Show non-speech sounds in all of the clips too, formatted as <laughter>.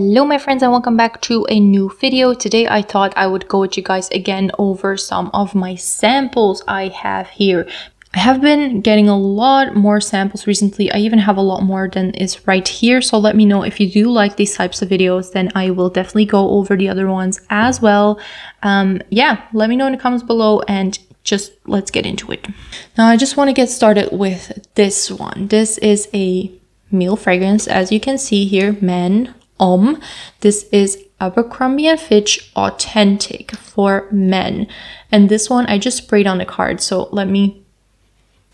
Hello my friends and welcome back to a new video. Today I thought I would go with you guys again over some of my samples I have here. I have been getting a lot more samples recently. I even have a lot more than is right here. So let me know if you do like these types of videos, then I will definitely go over the other ones as well. Um, yeah, let me know in the comments below and just let's get into it. Now I just want to get started with this one. This is a meal fragrance. As you can see here, men Om. This is Abercrombie and Fitch Authentic for men. And this one I just sprayed on the card. So let me,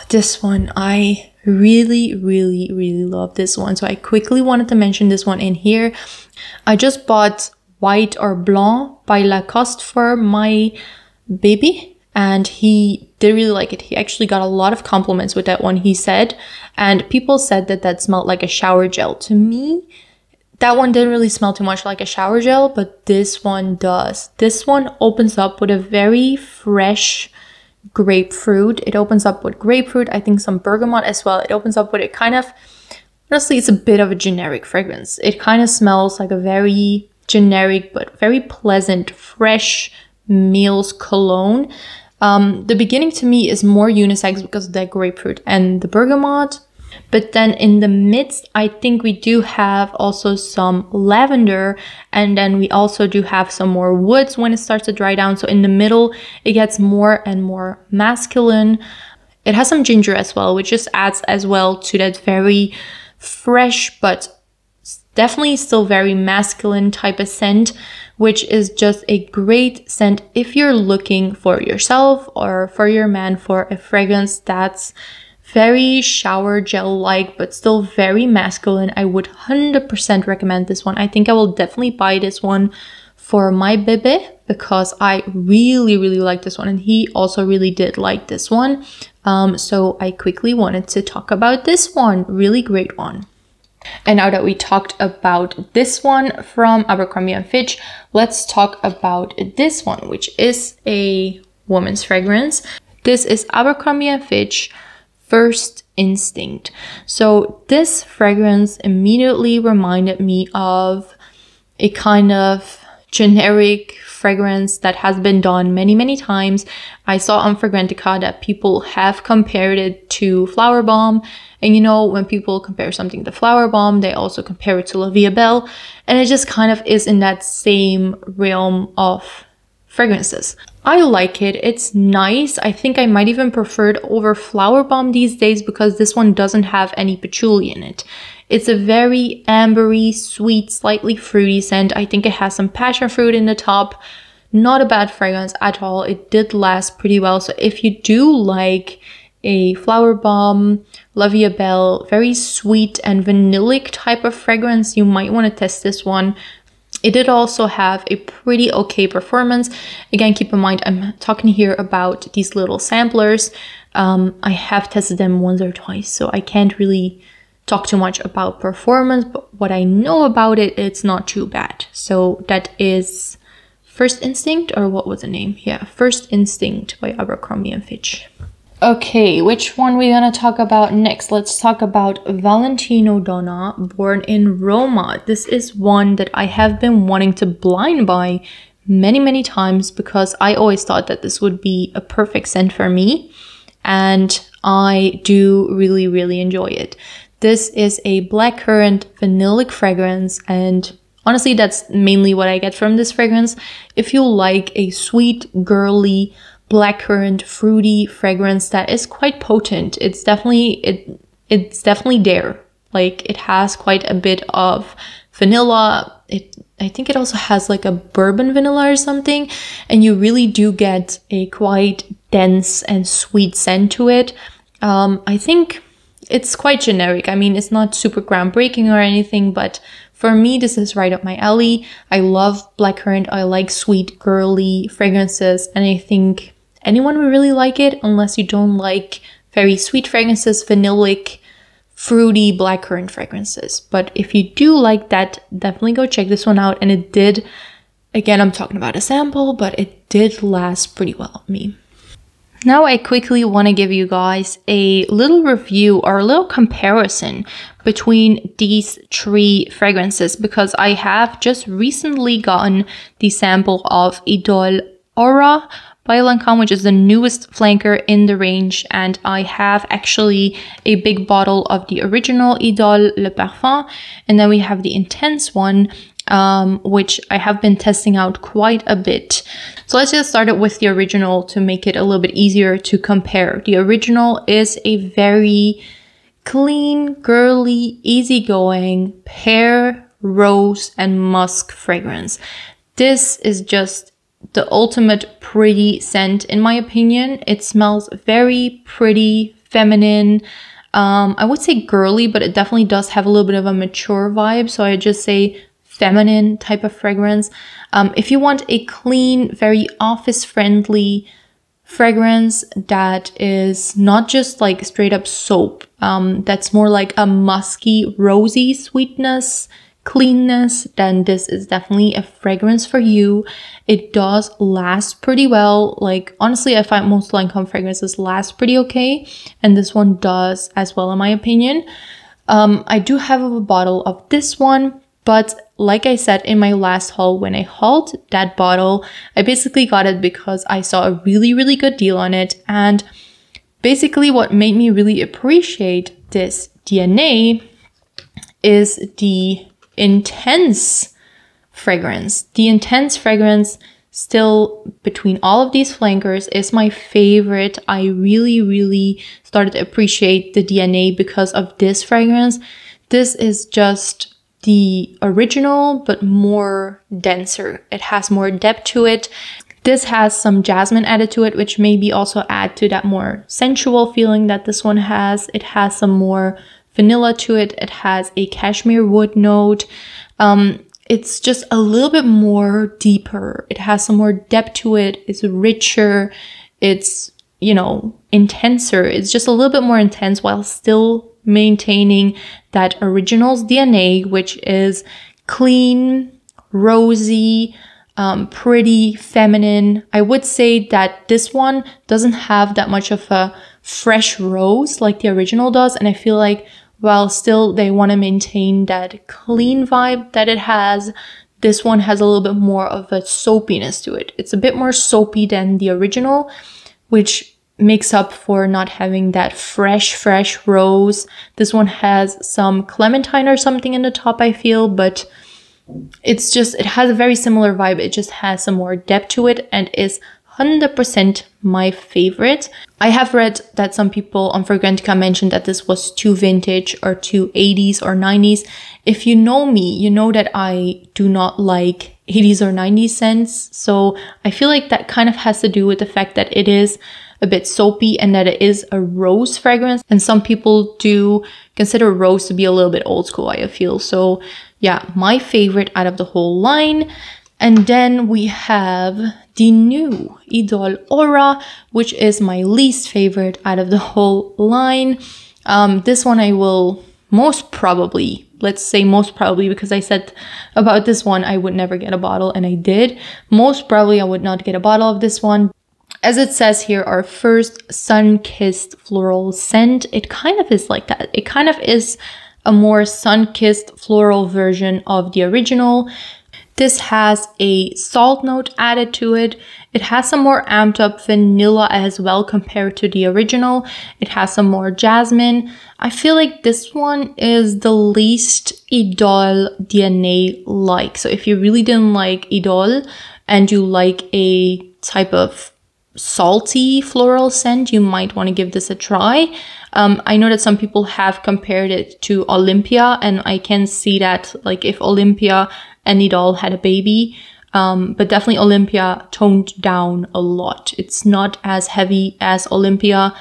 this one, I really, really, really love this one. So I quickly wanted to mention this one in here. I just bought White or Blanc by Lacoste for my baby and he did really like it. He actually got a lot of compliments with that one, he said. And people said that that smelled like a shower gel. To me, that one didn't really smell too much like a shower gel, but this one does. This one opens up with a very fresh grapefruit. It opens up with grapefruit, I think some bergamot as well. It opens up with a kind of, honestly, it's a bit of a generic fragrance. It kind of smells like a very generic but very pleasant, fresh meals cologne. Um, the beginning to me is more unisex because of that grapefruit and the bergamot but then in the midst, I think we do have also some lavender and then we also do have some more woods when it starts to dry down. So in the middle, it gets more and more masculine. It has some ginger as well, which just adds as well to that very fresh but definitely still very masculine type of scent, which is just a great scent if you're looking for yourself or for your man for a fragrance that's very shower gel like, but still very masculine. I would 100% recommend this one. I think I will definitely buy this one for my baby because I really, really like this one. And he also really did like this one. Um, so I quickly wanted to talk about this one. Really great one. And now that we talked about this one from Abercrombie & Fitch, let's talk about this one, which is a woman's fragrance. This is Abercrombie & Fitch First Instinct. So this fragrance immediately reminded me of a kind of generic fragrance that has been done many, many times. I saw on Fragrantica that people have compared it to Flower Bomb. And you know, when people compare something to Flower Bomb, they also compare it to La Via Belle. And it just kind of is in that same realm of fragrances. I like it. It's nice. I think I might even prefer it over Flower Bomb these days because this one doesn't have any patchouli in it. It's a very ambery, sweet, slightly fruity scent. I think it has some passion fruit in the top. Not a bad fragrance at all. It did last pretty well. So if you do like a flower bomb, Lavia Bell, very sweet and vanillic type of fragrance. You might want to test this one. It did also have a pretty okay performance. Again, keep in mind, I'm talking here about these little samplers. Um, I have tested them once or twice, so I can't really talk too much about performance, but what I know about it, it's not too bad. So that is First Instinct, or what was the name? Yeah, First Instinct by Abercrombie and Fitch. Okay, which one we gonna talk about next? Let's talk about Valentino Donna, born in Roma. This is one that I have been wanting to blind buy many, many times because I always thought that this would be a perfect scent for me. And I do really, really enjoy it. This is a blackcurrant vanillic fragrance and honestly, that's mainly what I get from this fragrance. If you like a sweet, girly, blackcurrant fruity fragrance that is quite potent. It's definitely it it's definitely there. Like it has quite a bit of vanilla. It I think it also has like a bourbon vanilla or something and you really do get a quite dense and sweet scent to it. Um, I think it's quite generic. I mean, it's not super groundbreaking or anything, but for me, this is right up my alley. I love blackcurrant. I like sweet, girly fragrances, and I think anyone would really like it unless you don't like very sweet fragrances, vanillic, fruity blackcurrant fragrances. But if you do like that, definitely go check this one out. And it did, again, I'm talking about a sample, but it did last pretty well on me. Now, I quickly want to give you guys a little review or a little comparison between these three fragrances because I have just recently gotten the sample of Idol Aura Viola which is the newest flanker in the range, and I have actually a big bottle of the original Idole Le Parfum, and then we have the intense one, um, which I have been testing out quite a bit. So let's just start it with the original to make it a little bit easier to compare. The original is a very clean, girly, easygoing pear, rose, and musk fragrance. This is just the ultimate pretty scent, in my opinion. It smells very pretty, feminine. Um, I would say girly, but it definitely does have a little bit of a mature vibe. So I just say feminine type of fragrance. Um, if you want a clean, very office friendly fragrance that is not just like straight up soap, um, that's more like a musky, rosy sweetness cleanness, then this is definitely a fragrance for you. It does last pretty well. Like, honestly, I find most Lancome fragrances last pretty okay, and this one does as well, in my opinion. Um, I do have a bottle of this one, but like I said in my last haul, when I hauled that bottle, I basically got it because I saw a really, really good deal on it. And basically, what made me really appreciate this DNA is the intense fragrance. The intense fragrance still between all of these flankers is my favorite. I really, really started to appreciate the DNA because of this fragrance. This is just the original, but more denser. It has more depth to it. This has some jasmine added to it, which maybe also add to that more sensual feeling that this one has. It has some more vanilla to it. It has a cashmere wood note. Um, it's just a little bit more deeper. It has some more depth to it. It's richer. It's, you know, intenser. It's just a little bit more intense while still maintaining that original's DNA, which is clean, rosy, um, pretty, feminine. I would say that this one doesn't have that much of a fresh rose like the original does. And I feel like while still they want to maintain that clean vibe that it has. This one has a little bit more of a soapiness to it. It's a bit more soapy than the original, which makes up for not having that fresh, fresh rose. This one has some clementine or something in the top, I feel, but it's just, it has a very similar vibe. It just has some more depth to it and is 100% my favorite. I have read that some people on Fragrantica mentioned that this was too vintage or too 80s or 90s. If you know me, you know that I do not like 80s or 90s scents. So I feel like that kind of has to do with the fact that it is a bit soapy and that it is a rose fragrance. And some people do consider rose to be a little bit old school, I feel. So yeah, my favorite out of the whole line. And then we have the new Idol Aura, which is my least favorite out of the whole line. Um, this one I will most probably, let's say most probably, because I said about this one I would never get a bottle and I did. Most probably I would not get a bottle of this one. As it says here, our first sun-kissed floral scent. It kind of is like that. It kind of is a more sun-kissed floral version of the original this has a salt note added to it. It has some more amped up vanilla as well compared to the original. It has some more jasmine. I feel like this one is the least Idol DNA like. So if you really didn't like Idol and you like a type of salty floral scent, you might want to give this a try. Um, I know that some people have compared it to Olympia, and I can see that, like, if Olympia and it had a baby. Um, but definitely Olympia toned down a lot. It's not as heavy as Olympia.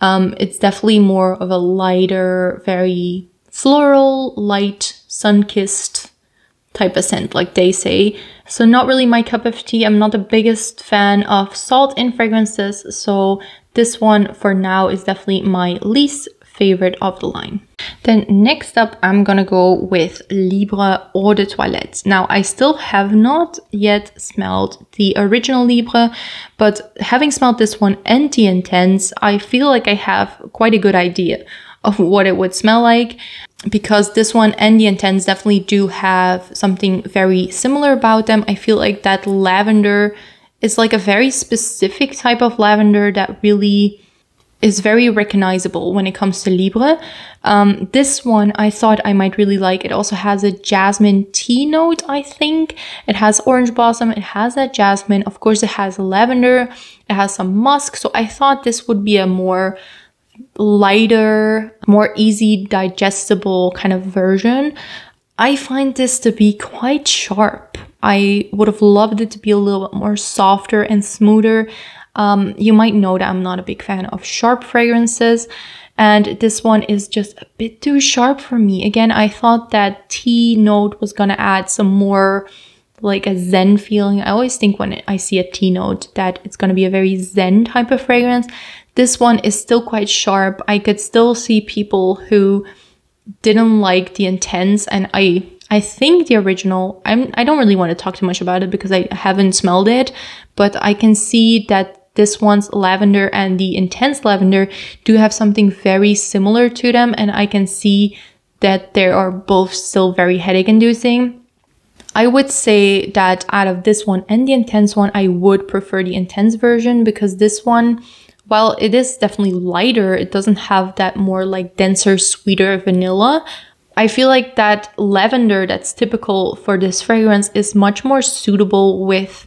Um, it's definitely more of a lighter, very floral, light, sun kissed type of scent, like they say. So, not really my cup of tea. I'm not the biggest fan of salt in fragrances. So, this one for now is definitely my least favorite of the line. Then next up, I'm gonna go with Libre Eau de Toilette. Now, I still have not yet smelled the original Libre, but having smelled this one and the Intense, I feel like I have quite a good idea of what it would smell like because this one and the Intense definitely do have something very similar about them. I feel like that lavender is like a very specific type of lavender that really is very recognizable when it comes to Libre. Um, this one I thought I might really like. It also has a jasmine tea note, I think. It has orange blossom, it has that jasmine. Of course, it has lavender, it has some musk. So I thought this would be a more lighter, more easy digestible kind of version. I find this to be quite sharp. I would have loved it to be a little bit more softer and smoother. Um, you might know that I'm not a big fan of sharp fragrances, and this one is just a bit too sharp for me. Again, I thought that tea note was gonna add some more like a zen feeling. I always think when I see a tea note that it's gonna be a very zen type of fragrance. This one is still quite sharp. I could still see people who didn't like the intense and I I think the original I'm I don't really want to talk too much about it because I haven't smelled it, but I can see that this one's lavender and the intense lavender do have something very similar to them and I can see that they are both still very headache inducing. I would say that out of this one and the intense one, I would prefer the intense version because this one, while it is definitely lighter, it doesn't have that more like denser, sweeter vanilla. I feel like that lavender that's typical for this fragrance is much more suitable with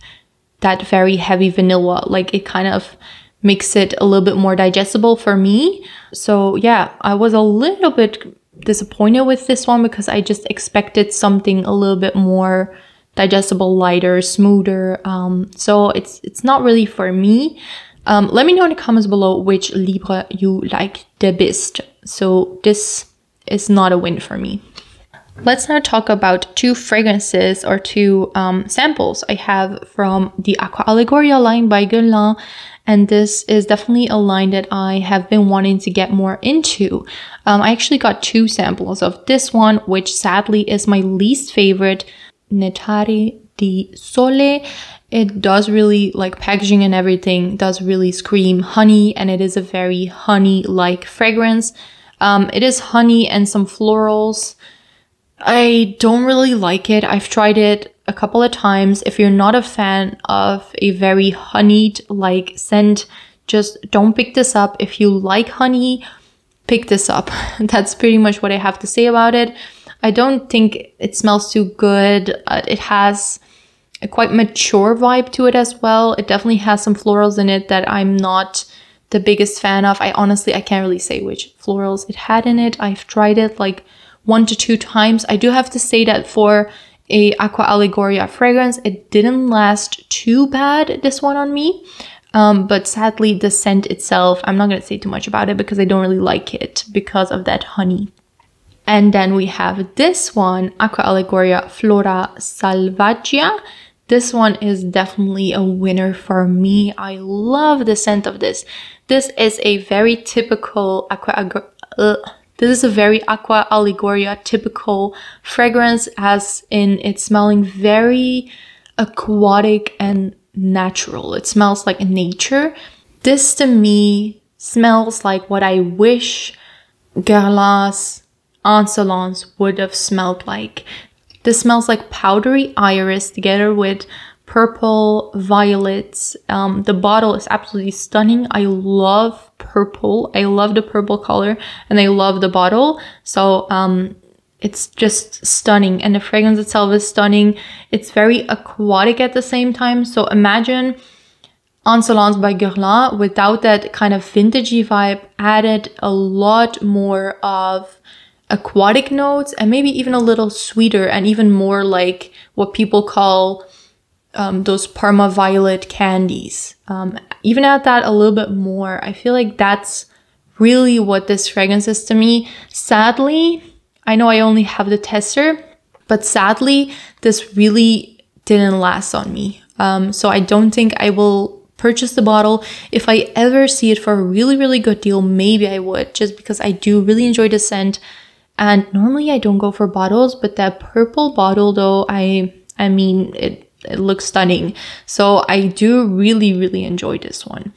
that very heavy vanilla. Like it kind of makes it a little bit more digestible for me. So yeah, I was a little bit disappointed with this one because I just expected something a little bit more digestible, lighter, smoother. Um, so it's it's not really for me. Um, let me know in the comments below which Libre you like the best. So this is not a win for me. Let's now talk about two fragrances or two um, samples I have from the Aqua Allegoria line by Guerlain. And this is definitely a line that I have been wanting to get more into. Um, I actually got two samples of this one, which sadly is my least favorite, Netari di Sole. It does really, like packaging and everything, does really scream honey, and it is a very honey like fragrance. Um, it is honey and some florals. I don't really like it. I've tried it a couple of times. If you're not a fan of a very honeyed like scent, just don't pick this up. If you like honey, pick this up. <laughs> That's pretty much what I have to say about it. I don't think it smells too good. Uh, it has a quite mature vibe to it as well. It definitely has some florals in it that I'm not the biggest fan of. I honestly I can't really say which florals it had in it. I've tried it like one to two times. I do have to say that for a Aqua Allegoria fragrance, it didn't last too bad, this one on me. Um, but sadly, the scent itself, I'm not going to say too much about it because I don't really like it because of that honey. And then we have this one, Aqua Allegoria Flora Salvagia. This one is definitely a winner for me. I love the scent of this. This is a very typical Aqua, Agor- uh, this is a very Aqua Allegoria typical fragrance, as in it's smelling very aquatic and natural. It smells like nature. This to me smells like what I wish Guerlain's Ancelons would have smelled like. This smells like powdery iris together with purple, violets. Um, the bottle is absolutely stunning. I love purple. I love the purple color and I love the bottle. So um, it's just stunning and the fragrance itself is stunning. It's very aquatic at the same time. So imagine Ensalons by Guerlain without that kind of vintagey vibe added a lot more of aquatic notes and maybe even a little sweeter and even more like what people call um, those Parma violet candies. Um, even add that a little bit more. I feel like that's really what this fragrance is to me. Sadly, I know I only have the tester, but sadly, this really didn't last on me. Um, so I don't think I will purchase the bottle. If I ever see it for a really, really good deal, maybe I would, just because I do really enjoy the scent. And normally I don't go for bottles, but that purple bottle though, I I mean it it looks stunning. So I do really, really enjoy this one.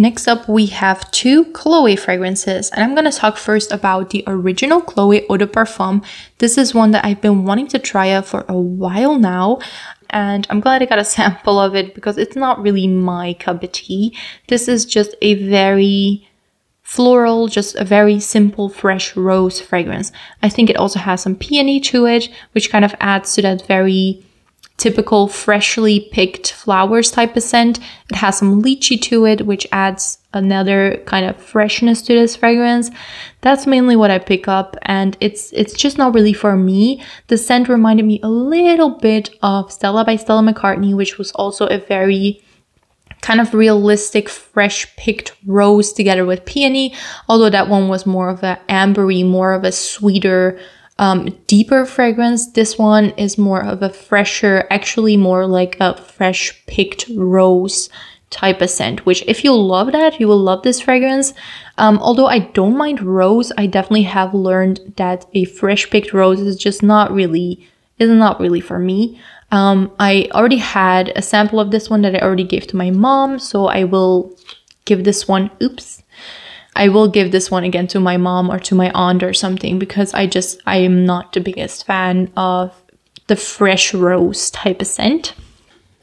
Next up, we have two Chloe fragrances, and I'm gonna talk first about the original Chloe Eau de Parfum. This is one that I've been wanting to try out for a while now, and I'm glad I got a <laughs> sample of it because it's not really my cup of tea. This is just a very floral, just a very simple fresh rose fragrance. I think it also has some peony to it, which kind of adds to that very typical freshly picked flowers type of scent. It has some lychee to it, which adds another kind of freshness to this fragrance. That's mainly what I pick up and it's it's just not really for me. The scent reminded me a little bit of Stella by Stella McCartney, which was also a very kind of realistic fresh picked rose together with peony, although that one was more of an ambery, more of a sweeter um, deeper fragrance. This one is more of a fresher, actually more like a fresh picked rose type of scent, which if you love that, you will love this fragrance. Um, although I don't mind rose, I definitely have learned that a fresh picked rose is just not really, is not really for me. Um, I already had a sample of this one that I already gave to my mom, so I will give this one, oops, I will give this one again to my mom or to my aunt or something because I just I am not the biggest fan of the fresh rose type of scent.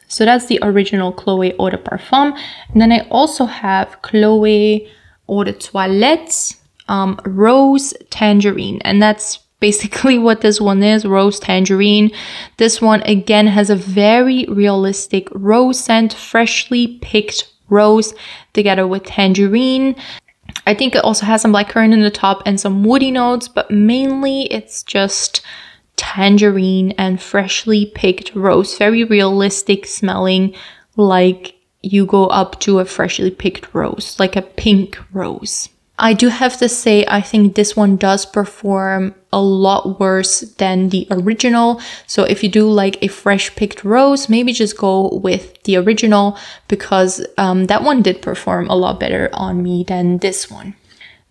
So that's the original Chloe Eau de Parfum. And then I also have Chloe Eau de Toilette um, Rose Tangerine. And that's <laughs> basically what this one is rose tangerine this one again has a very realistic rose scent freshly picked rose together with tangerine I think it also has some black currant in the top and some woody notes, but mainly it's just tangerine and freshly picked rose. Very realistic smelling, like you go up to a freshly picked rose, like a pink rose. I do have to say, I think this one does perform a lot worse than the original. So if you do like a fresh picked rose, maybe just go with the original because um, that one did perform a lot better on me than this one.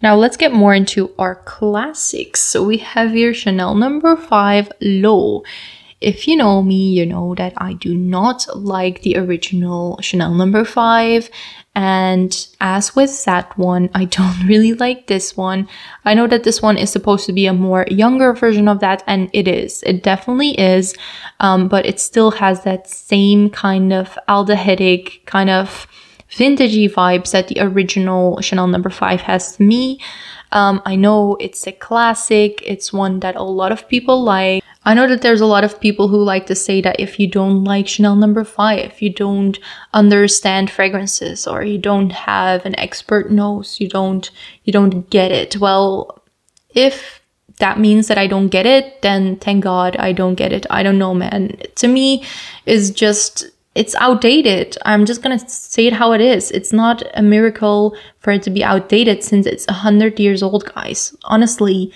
Now let's get more into our classics. So we have here Chanel number no. five, Low. If you know me, you know that I do not like the original Chanel number no. 5 and as with that one, I don't <laughs> really like this one. I know that this one is supposed to be a more younger version of that, and it is. It definitely is, um, but it still has that same kind of aldehydic, kind of vintagey vibes that the original Chanel number no. 5 has to me. Um, I know it's a classic, it's one that a lot of people like. I know that there's a lot of people who like to say that if you don't like Chanel number no. five, you don't understand fragrances or you don't have an expert nose, you don't you don't get it. Well, if that means that I don't get it, then thank God I don't get it. I don't know, man. To me, is just it's outdated. I'm just gonna say it how it is. It's not a miracle for it to be outdated since it's 100 years old, guys. Honestly,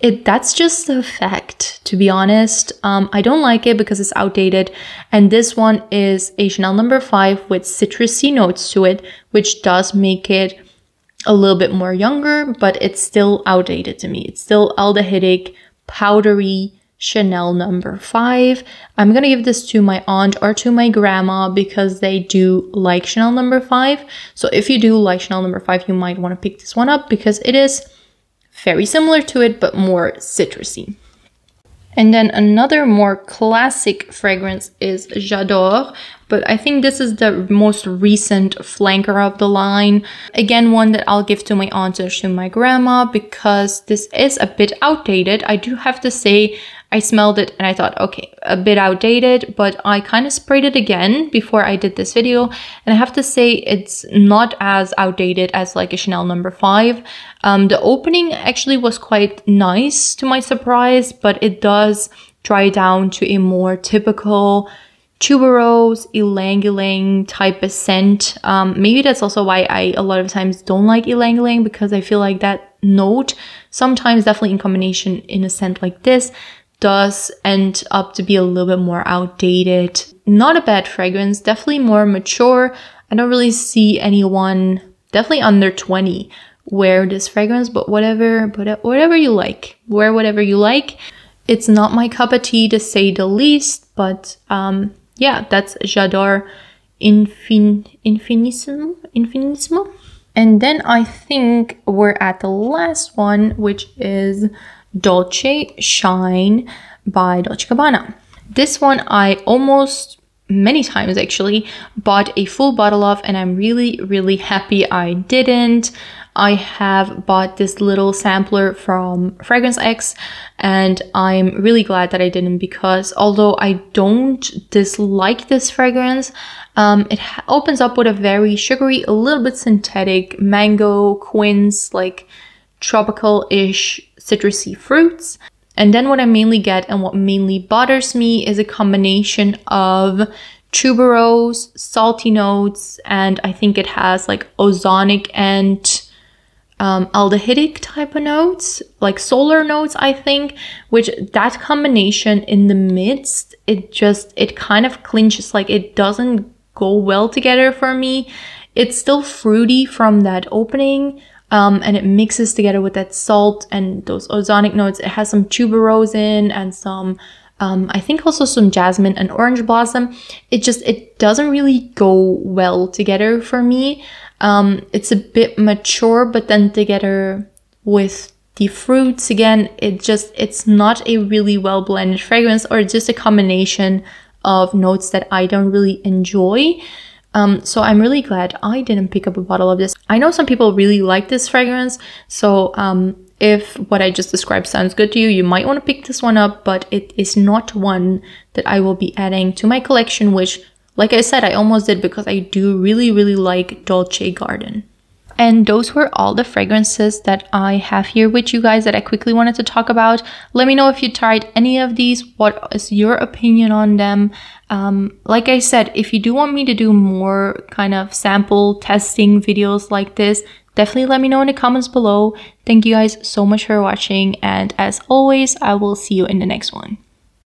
it that's just a fact, to be honest. Um, I don't like it because it's outdated. And this one is a Chanel number no. five with citrusy notes to it, which does make it a little bit more younger, but it's still outdated to me. It's still aldehydic, powdery, Chanel number five. I'm gonna give this to my aunt or to my grandma because they do like Chanel number five. So if you do like Chanel number five, you might wanna pick this one up because it is very similar to it, but more citrusy. And then another more classic fragrance is J'adore, but I think this is the most recent flanker of the line. Again, one that I'll give to my aunt or to my grandma because this is a bit outdated. I do have to say I smelled it and I thought, okay, a bit outdated, but I kind of sprayed it again before I did this video. And I have to say it's not as outdated as like a Chanel number no. five. Um, the opening actually was quite nice to my surprise, but it does dry down to a more typical tuberose, ylang ylang type of scent. Um, maybe that's also why I a lot of times don't like ylang ylang because I feel like that note sometimes definitely in combination in a scent like this does end up to be a little bit more outdated. Not a bad fragrance, definitely more mature. I don't really see anyone definitely under 20 wear this fragrance, but whatever, but whatever you like, wear whatever you like. It's not my cup of tea to say the least, but um, yeah, that's J'adore Infin Infinissimo Infinissimo. And then I think we're at the last one, which is Dolce Shine by Dolce Gabbana. This one I almost many times actually bought a full bottle of and I'm really really happy I didn't I have bought this little sampler from Fragrance X and I'm really glad that I didn't because although I don't dislike this fragrance, um, it opens up with a very sugary, a little bit synthetic mango, quince, like tropical-ish citrusy fruits. And then what I mainly get and what mainly bothers me is a combination of tuberose, salty notes, and I think it has like ozonic and um, aldehydic type of notes, like solar notes, I think, which that combination in the midst, it just, it kind of clinches, like it doesn't go well together for me. It's still fruity from that opening, um, and it mixes together with that salt and those ozonic notes. It has some tuberose in and some, um, I think also some jasmine and orange blossom. It just, it doesn't really go well together for me. Um, it's a bit mature, but then together with the fruits again, it just it's not a really well blended fragrance or just a combination of notes that I don't really enjoy. Um, so I'm really glad I didn't pick up a bottle of this. I know some people really like this fragrance, so um, if what I just described sounds good to you, you might want to pick this one up, but it is not one that I will be adding to my collection, which like I said, I almost did because I do really, really like Dolce Garden. And those were all the fragrances that I have here with you guys that I quickly wanted to talk about. Let me know if you tried any of these. What is your opinion on them? Um, like I said, if you do want me to do more kind of sample testing videos like this, definitely let me know in the comments below. Thank you guys so much for watching. And as always, I will see you in the next one.